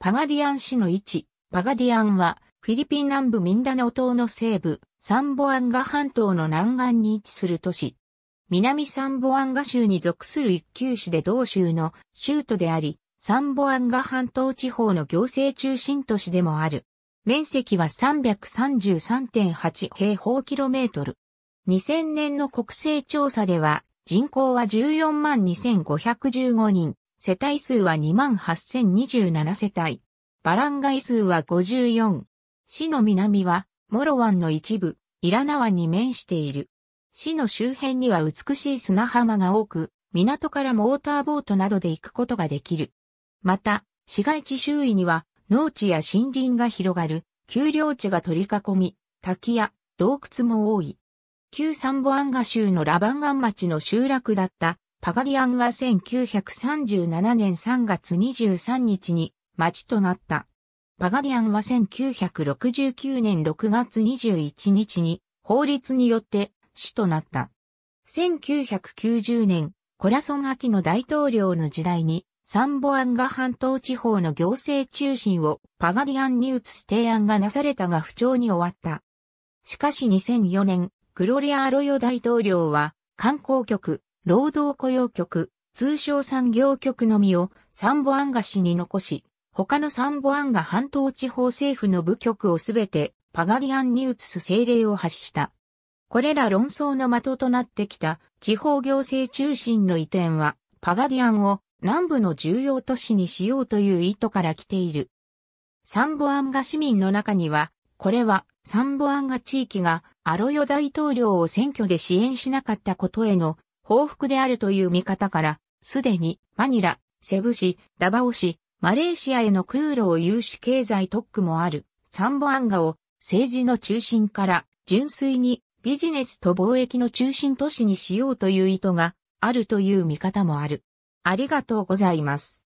パガディアン市の位置。パガディアンは、フィリピン南部ミンダナオ島の西部、サンボアンガ半島の南岸に位置する都市。南サンボアンガ州に属する一級市で同州の州都であり、サンボアンガ半島地方の行政中心都市でもある。面積は333.8平方キロメートル。2000年の国勢調査では人口は14万2515人。世帯数は28,027世帯。バランガイ数は54。市の南は、モロ湾の一部、イラナ湾に面している。市の周辺には美しい砂浜が多く、港からモーターボートなどで行くことができる。また、市街地周囲には、農地や森林が広がる、丘陵地が取り囲み、滝や洞窟も多い。旧サンボアンガ州のラバンガン町の集落だったパガディアンは1937年3月23日に町となった。パガディアンは1969年6月21日に法律によって市となった。1990年、コラソン秋の大統領の時代にサンボアンガ半島地方の行政中心をパガディアンに移す提案がなされたが不調に終わった。しかし2004年、クロリアアロヨ大統領は観光局労働雇用局、通称産業局のみをサンボアンガ市に残し、他のサンボアンガ半島地方政府の部局をすべてパガリアンに移す政令を発した。これら論争の的となってきた地方行政中心の移転は、パガディアンを南部の重要都市にしようという意図から来ている。サンボアンガ市民の中には、これはサンボアンガ地域がアロヨ大統領を選挙で支援しなかったことへの報復であるという見方から、すでにマニラ、セブ市、ダバオ市、マレーシアへの空路を有し経済特区もあるサンボアンガを政治の中心から純粋にビジネスと貿易の中心都市にしようという意図があるという見方もある。ありがとうございます。